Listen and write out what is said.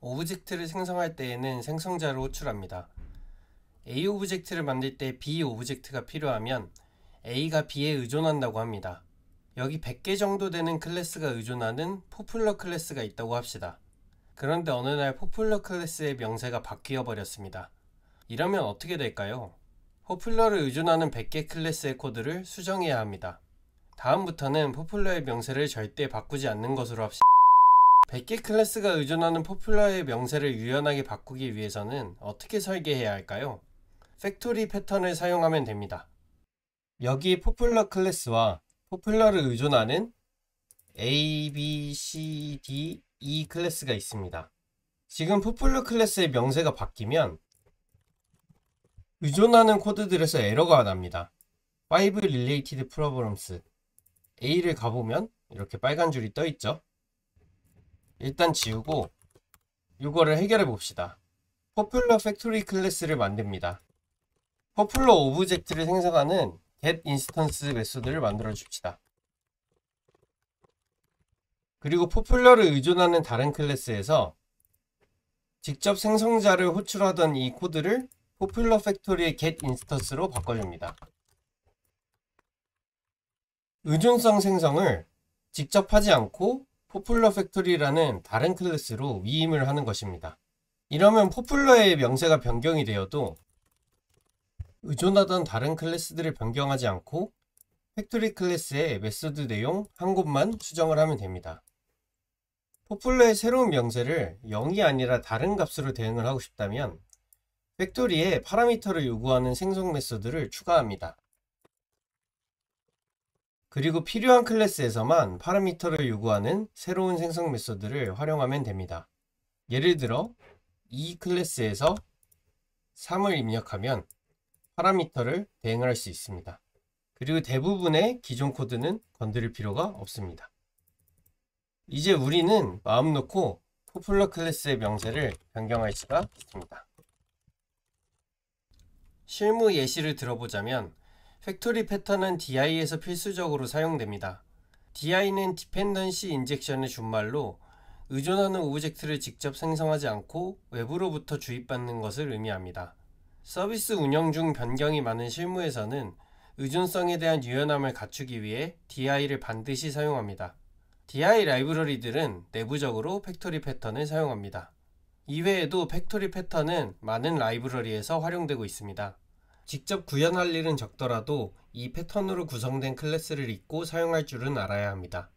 오브젝트를 생성할 때에는 생성자를 호출합니다. A 오브젝트를 만들 때 B 오브젝트가 필요하면 A가 B에 의존한다고 합니다. 여기 100개 정도 되는 클래스가 의존하는 포플러 클래스가 있다고 합시다. 그런데 어느 날 포플러 클래스의 명세가 바뀌어 버렸습니다. 이러면 어떻게 될까요? 포플러를 의존하는 100개 클래스의 코드를 수정해야 합니다. 다음부터는 포플러의 명세를 절대 바꾸지 않는 것으로 합시다. 100개 클래스가 의존하는 포퓰러의 명세를 유연하게 바꾸기 위해서는 어떻게 설계해야 할까요? 팩토리 패턴을 사용하면 됩니다. 여기 포퓰러 클래스와 포퓰러를 의존하는 A, B, C, D, E 클래스가 있습니다. 지금 포퓰러 클래스의 명세가 바뀌면 의존하는 코드들에서 에러가 납니다. 5 related problems A를 가보면 이렇게 빨간 줄이 떠 있죠. 일단 지우고 이거를 해결해 봅시다 포플러 팩토리 클래스를 만듭니다 포플러 오브젝트를 생성하는 get 인스턴스 메소드를 만들어 줍시다 그리고 포플러를 의존하는 다른 클래스에서 직접 생성자를 호출하던 이 코드를 포플러 팩토리의 get 인스턴스로 바꿔줍니다. 의존성 생성을 직접 하지 않고 포플러 팩토리라는 다른 클래스로 위임을 하는 것입니다. 이러면 포플러의 명세가 변경이 되어도 의존하던 다른 클래스들을 변경하지 않고 팩토리 클래스의 메소드 내용 한 곳만 수정을 하면 됩니다. 포플러의 새로운 명세를 0이 아니라 다른 값으로 대응을 하고 싶다면 팩토리에 파라미터를 요구하는 생성 메소드를 추가합니다. 그리고 필요한 클래스에서만 파라미터를 요구하는 새로운 생성 메소드를 활용하면 됩니다. 예를 들어 이 클래스에서 3을 입력하면 파라미터를 대행할수 있습니다. 그리고 대부분의 기존 코드는 건드릴 필요가 없습니다. 이제 우리는 마음 놓고 포플러 클래스의 명세를 변경할 수가 있습니다. 실무 예시를 들어보자면 팩토리 패턴은 DI에서 필수적으로 사용됩니다. DI는 Dependency n i j e c t i o n 의 준말로 의존하는 오브젝트를 직접 생성하지 않고 외부로부터 주입받는 것을 의미합니다. 서비스 운영 중 변경이 많은 실무에서는 의존성에 대한 유연함을 갖추기 위해 DI를 반드시 사용합니다. DI 라이브러리들은 내부적으로 팩토리 패턴을 사용합니다. 이외에도 팩토리 패턴은 많은 라이브러리에서 활용되고 있습니다. 직접 구현할 일은 적더라도 이 패턴으로 구성된 클래스를 읽고 사용할 줄은 알아야 합니다.